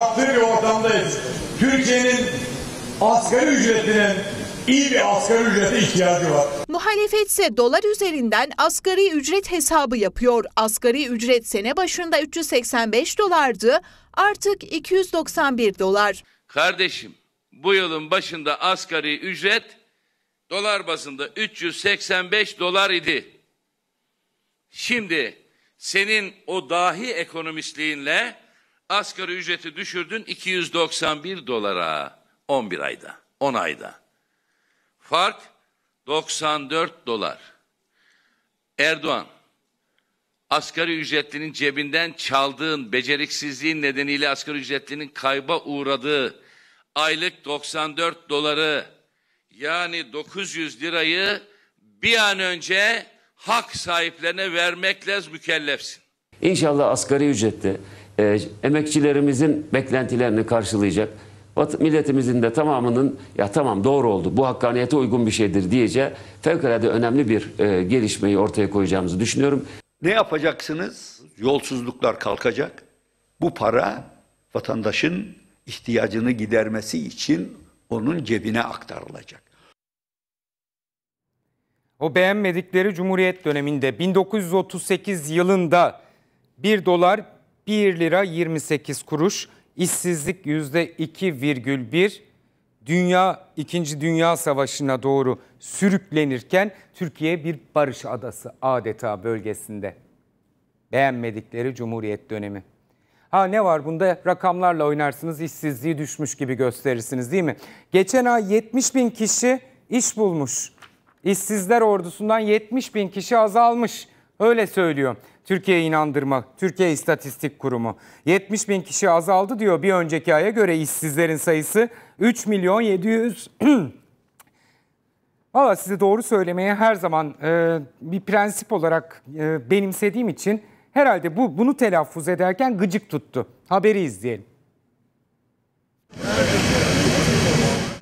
bir ortamdayız. Türkiye'nin asgari ücretinin iyi bir asgari ücrete ihtiyacı var. Muhalefet ise dolar üzerinden asgari ücret hesabı yapıyor. Asgari ücret sene başında 385 dolardı, artık 291 dolar. Kardeşim, bu yılın başında asgari ücret dolar bazında 385 dolar idi. Şimdi senin o dahi ekonomistliğinle Asgari ücreti düşürdün 291 dolara 11 ayda, 10 ayda. Fark 94 dolar. Erdoğan, asgari ücretlinin cebinden çaldığın beceriksizliğin nedeniyle asgari ücretlinin kayba uğradığı aylık 94 doları yani 900 lirayı bir an önce hak sahiplerine vermekle mükellefsin. İnşallah asgari ücrette e, emekçilerimizin beklentilerini karşılayacak. Milletimizin de tamamının ya tamam doğru oldu bu hakkaniyete uygun bir şeydir diyece fevkalade önemli bir e, gelişmeyi ortaya koyacağımızı düşünüyorum. Ne yapacaksınız? Yolsuzluklar kalkacak. Bu para vatandaşın ihtiyacını gidermesi için onun cebine aktarılacak. O beğenmedikleri Cumhuriyet döneminde 1938 yılında 1 dolar 1 lira 28 kuruş, işsizlik %2,1, dünya 2. Dünya Savaşı'na doğru sürüklenirken Türkiye bir barış adası adeta bölgesinde. Beğenmedikleri Cumhuriyet dönemi. Ha ne var bunda rakamlarla oynarsınız işsizliği düşmüş gibi gösterirsiniz değil mi? Geçen ay 70 bin kişi iş bulmuş. İşsizler ordusundan 70 bin kişi azalmış. Öyle söylüyor. Türkiye İnandırma, Türkiye İstatistik Kurumu. 70 bin kişi azaldı diyor bir önceki aya göre işsizlerin sayısı 3 milyon 700... Valla size doğru söylemeye her zaman e, bir prensip olarak e, benimsediğim için herhalde bu bunu telaffuz ederken gıcık tuttu. Haberi izleyelim.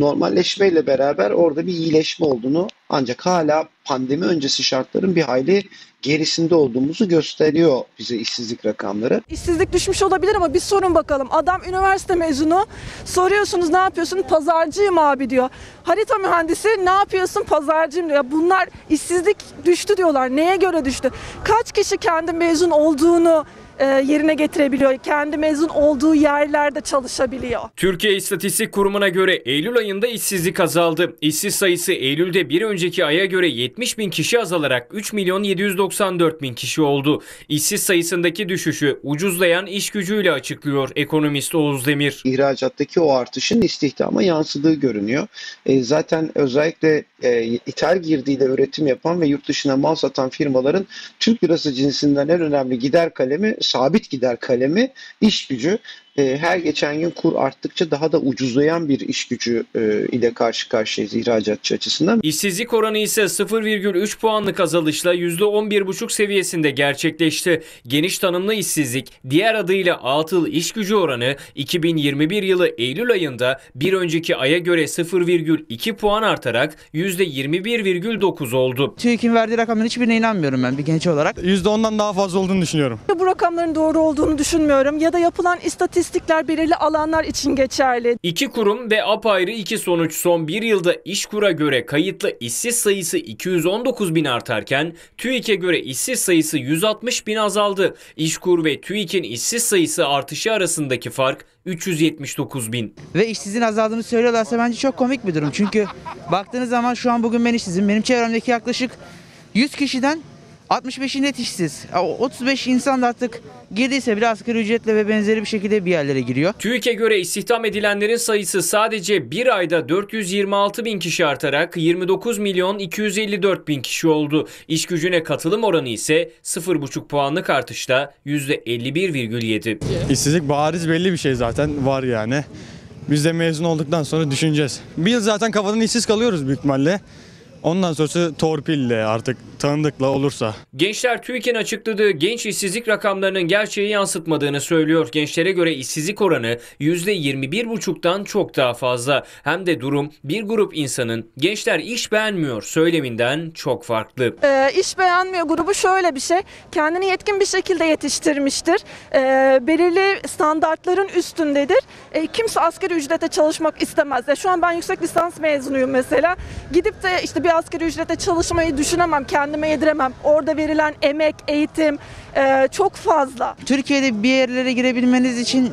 normalleşmeyle beraber orada bir iyileşme olduğunu ancak hala pandemi öncesi şartların bir hayli gerisinde olduğumuzu gösteriyor bize işsizlik rakamları. İşsizlik düşmüş olabilir ama bir sorun bakalım. Adam üniversite mezunu soruyorsunuz ne yapıyorsun? Pazarcıyım abi diyor. Harita mühendisi ne yapıyorsun? Pazarcıyım diyor. Ya bunlar işsizlik düştü diyorlar. Neye göre düştü? Kaç kişi kendi mezun olduğunu e, yerine getirebiliyor. Kendi mezun olduğu yerlerde çalışabiliyor. Türkiye İstatistik Kurumu'na göre Eylül ayında işsizlik azaldı. İşsiz sayısı Eylül'de bir önceki aya göre 70 bin kişi azalarak 3 milyon 794 bin kişi oldu. İşsiz sayısındaki düşüşü ucuzlayan iş gücüyle açıklıyor ekonomist Oğuz Demir. İhracattaki o artışın istihdama yansıdığı görünüyor. E, zaten özellikle e, ithal girdiğiyle üretim yapan ve yurt dışına mal satan firmaların Türk lirası cinsinden en önemli gider kalemi sabit gider kalemi iş gücü ee, her geçen gün kur arttıkça daha da ucuzlayan bir iş gücü e, ile karşı karşıyayız ihracatçı açısından. İşsizlik oranı ise 0,3 puanlık azalışla %11,5 seviyesinde gerçekleşti. Geniş tanımlı işsizlik diğer adıyla atıl iş gücü oranı 2021 yılı Eylül ayında bir önceki aya göre 0,2 puan artarak %21,9 oldu. TÜİK'in verdiği rakamların hiçbirine inanmıyorum ben bir genç olarak. %10'dan daha fazla olduğunu düşünüyorum. Bu rakamların doğru olduğunu düşünmüyorum ya da yapılan istatistik istatistikler belirli alanlar için geçerli. İki kurum ve apayrı iki sonuç son bir yılda İşkur'a göre kayıtlı işsiz sayısı 219 bin artarken TÜİK'e göre işsiz sayısı 160 bin azaldı. İşkur ve TÜİK'in işsiz sayısı artışı arasındaki fark 379 bin. Ve işsizin azaldığını söylüyorlarsa bence çok komik bir durum. Çünkü baktığınız zaman şu an bugün ben işsizim. Benim çevremdeki yaklaşık 100 kişiden 65 net işsiz. 35 insan da artık girdiyse bile asgari ücretle ve benzeri bir şekilde bir yerlere giriyor. TÜİK'e göre istihdam edilenlerin sayısı sadece bir ayda 426 bin kişi artarak 29 milyon 254 bin kişi oldu. İş gücüne katılım oranı ise 0,5 puanlık artışla %51,7. İşsizlik bariz belli bir şey zaten var yani. Biz de mezun olduktan sonra düşüneceğiz. Bir yıl zaten kafadan işsiz kalıyoruz büyük ihtimalle. Ondan sonrası torpille artık tanıdıkla olursa. Gençler TÜİK'in açıkladığı genç işsizlik rakamlarının gerçeği yansıtmadığını söylüyor. Gençlere göre işsizlik oranı %21,5'tan çok daha fazla. Hem de durum bir grup insanın gençler iş beğenmiyor söyleminden çok farklı. E, iş beğenmiyor grubu şöyle bir şey. Kendini yetkin bir şekilde yetiştirmiştir. E, belirli standartların üstündedir. E, kimse asgari ücrete çalışmak istemez. Ya şu an ben yüksek lisans mezunuyum mesela. Gidip de işte bir bir asgari ücrete çalışmayı düşünemem, kendime yediremem. Orada verilen emek, eğitim e, çok fazla. Türkiye'de bir yerlere girebilmeniz için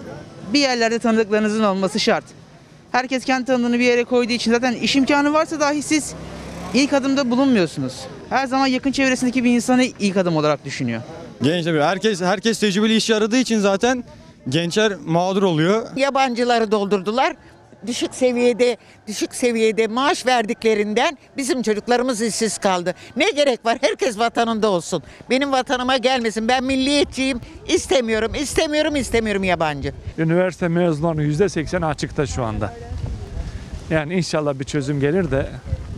bir yerlerde tanıdıklarınızın olması şart. Herkes kendi tanıdığını bir yere koyduğu için zaten iş imkanı varsa dahi siz ilk adımda bulunmuyorsunuz. Her zaman yakın çevresindeki bir insanı ilk adım olarak düşünüyor. Gençler herkes herkes tecrübeli işi aradığı için zaten gençler mağdur oluyor. Yabancıları doldurdular düşük seviyede düşük seviyede maaş verdiklerinden bizim çocuklarımız işsiz kaldı. Ne gerek var? Herkes vatanında olsun. Benim vatanıma gelmesin. Ben milliyetçiyim. İstemiyorum, istemiyorum, istemiyorum yabancı. Üniversite mezunlarının %80 açıkta şu anda. Yani inşallah bir çözüm gelir de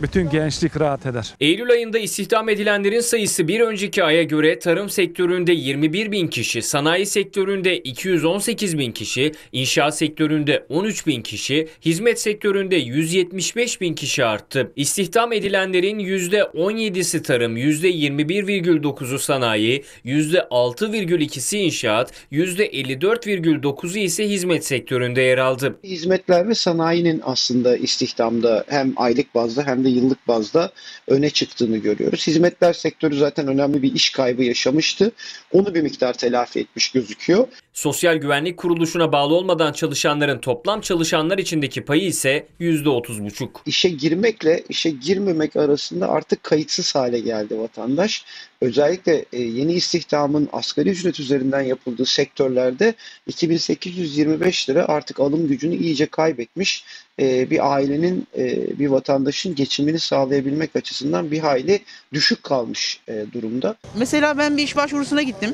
bütün gençlik rahat eder. Eylül ayında istihdam edilenlerin sayısı bir önceki aya göre tarım sektöründe 21 bin kişi, sanayi sektöründe 218 bin kişi, inşaat sektöründe 13 bin kişi, hizmet sektöründe 175 bin kişi arttı. İstihdam edilenlerin %17'si tarım, %21,9'u sanayi, %6,2'si inşaat, %54,9'u ise hizmet sektöründe yer aldı. Hizmetler ve sanayinin aslında istihdamda hem aylık bazda hem de yıllık bazda öne çıktığını görüyoruz. Hizmetler sektörü zaten önemli bir iş kaybı yaşamıştı. Onu bir miktar telafi etmiş gözüküyor. Sosyal Güvenlik Kuruluşu'na bağlı olmadan çalışanların toplam çalışanlar içindeki payı ise %30,5. İşe girmekle işe girmemek arasında artık kayıtsız hale geldi vatandaş. Özellikle e, yeni istihdamın asgari ücret üzerinden yapıldığı sektörlerde 2825 lira artık alım gücünü iyice kaybetmiş e, bir ailenin, e, bir vatandaşın geçimini sağlayabilmek açısından bir hayli düşük kalmış durumda. Mesela ben bir iş başvurusuna gittim.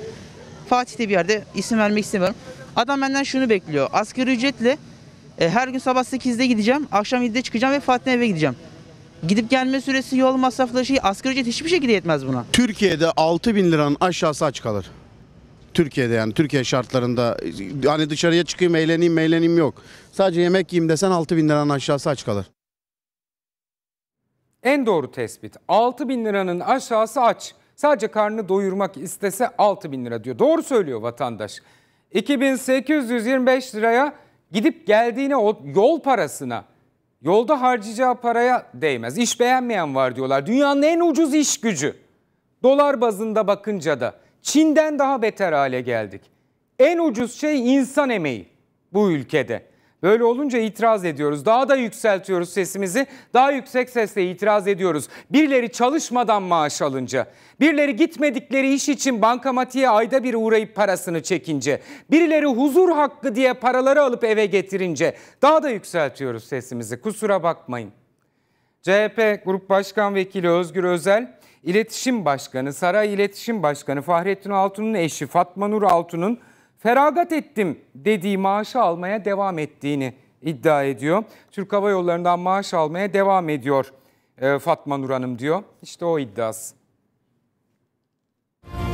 Fatih'te bir yerde isim vermek istemiyorum. Adam benden şunu bekliyor. Asgari ücretle e, her gün sabah 8'de gideceğim, akşam 7'de çıkacağım ve Fatih'ten eve gideceğim. Gidip gelme süresi, yol masrafları, şey, asgari ücret hiçbir şekilde yetmez buna. Türkiye'de 6 bin liranın aşağısı aç kalır. Türkiye'de yani Türkiye şartlarında hani dışarıya çıkayım eğleneyim eğleneyim yok. Sadece yemek yiyeyim desen 6 bin liranın aşağısı aç kalır. En doğru tespit 6 bin liranın aşağısı aç. Sadece karnını doyurmak istese 6 bin lira diyor. Doğru söylüyor vatandaş. 2825 liraya gidip geldiğine o yol parasına, yolda harcayacağı paraya değmez. İş beğenmeyen var diyorlar. Dünyanın en ucuz iş gücü. Dolar bazında bakınca da Çin'den daha beter hale geldik. En ucuz şey insan emeği bu ülkede. Böyle olunca itiraz ediyoruz. Daha da yükseltiyoruz sesimizi. Daha yüksek sesle itiraz ediyoruz. Birileri çalışmadan maaş alınca, birileri gitmedikleri iş için bankamatiğe ayda bir uğrayıp parasını çekince, birileri huzur hakkı diye paraları alıp eve getirince daha da yükseltiyoruz sesimizi. Kusura bakmayın. CHP Grup Başkan Vekili Özgür Özel, İletişim Başkanı, Saray İletişim Başkanı Fahrettin Altun'un eşi Fatma Nur Altun'un feragat ettim dediği maaşı almaya devam ettiğini iddia ediyor. Türk Hava Yolları'ndan maaş almaya devam ediyor e, Fatma Nur Hanım diyor. İşte o iddiası.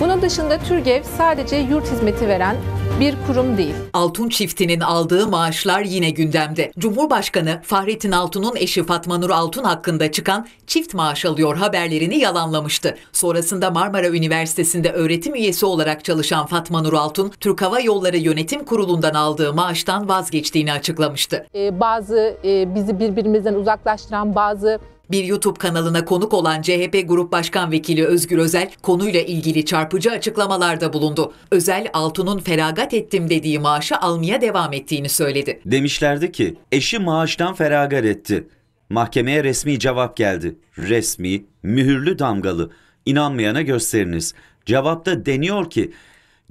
Bunun dışında TÜRGEV sadece yurt hizmeti veren bir kurum değil. Altun çiftinin aldığı maaşlar yine gündemde. Cumhurbaşkanı Fahrettin Altun'un eşi Fatma Nur Altun hakkında çıkan çift maaş alıyor haberlerini yalanlamıştı. Sonrasında Marmara Üniversitesi'nde öğretim üyesi olarak çalışan Fatma Nur Altun, Türk Hava Yolları Yönetim Kurulu'ndan aldığı maaştan vazgeçtiğini açıklamıştı. Ee, bazı e, bizi birbirimizden uzaklaştıran bazı bir YouTube kanalına konuk olan CHP Grup Başkan Vekili Özgür Özel konuyla ilgili çarpıcı açıklamalarda bulundu. Özel altının feragat ettim dediği maaşı almaya devam ettiğini söyledi. Demişlerdi ki eşi maaştan feragat etti. Mahkemeye resmi cevap geldi. Resmi, mühürlü damgalı. İnanmayana gösteriniz. Cevapta deniyor ki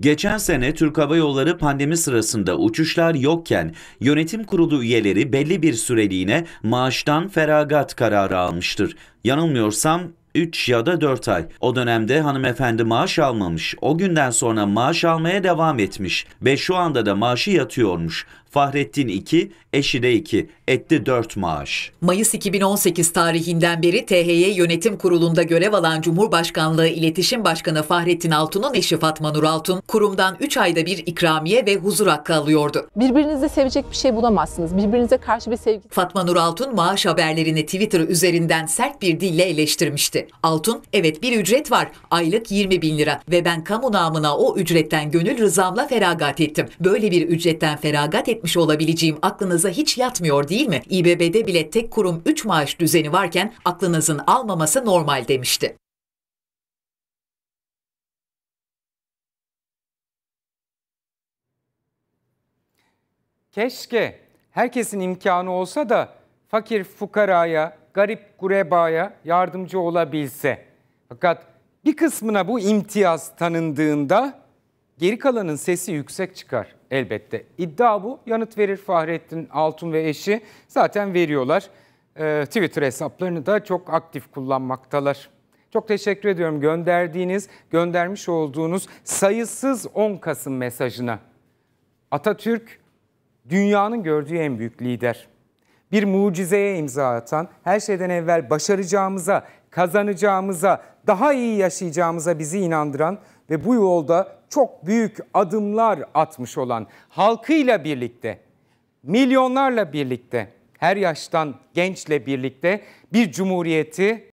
Geçen sene Türk Hava Yolları pandemi sırasında uçuşlar yokken yönetim kurulu üyeleri belli bir süreliğine maaştan feragat kararı almıştır. Yanılmıyorsam 3 ya da 4 ay. O dönemde hanımefendi maaş almamış. O günden sonra maaş almaya devam etmiş ve şu anda da maaşı yatıyormuş. Fahrettin 2, eşi de 2, etti 4 maaş. Mayıs 2018 tarihinden beri THY Yönetim Kurulu'nda görev alan Cumhurbaşkanlığı İletişim Başkanı Fahrettin Altun'un eşi Fatma Nur Altun, kurumdan 3 ayda bir ikramiye ve huzur hakkı alıyordu. Birbirinizi sevecek bir şey bulamazsınız. Birbirinize karşı bir sevgi. Fatma Nur Altun maaş haberlerini Twitter üzerinden sert bir dille eleştirmişti. Altun, evet bir ücret var, aylık 20 bin lira ve ben kamu namına o ücretten gönül rızamla feragat ettim. Böyle bir ücretten feragat ettim etmiş olabileceğim aklınıza hiç yatmıyor değil mi? İBB'de bile tek kurum 3 maaş düzeni varken aklınızın almaması normal demişti. Keşke herkesin imkanı olsa da fakir fukaraya, garip gurebaya yardımcı olabilse. Fakat bir kısmına bu imtiyaz tanındığında geri kalanın sesi yüksek çıkar elbette. İddia bu. Yanıt verir Fahrettin Altun ve eşi. Zaten veriyorlar. Ee, Twitter hesaplarını da çok aktif kullanmaktalar. Çok teşekkür ediyorum gönderdiğiniz, göndermiş olduğunuz sayısız 10 Kasım mesajına. Atatürk dünyanın gördüğü en büyük lider. Bir mucizeye imza atan, her şeyden evvel başaracağımıza, kazanacağımıza, daha iyi yaşayacağımıza bizi inandıran ve bu yolda çok büyük adımlar atmış olan halkıyla birlikte, milyonlarla birlikte, her yaştan gençle birlikte bir cumhuriyeti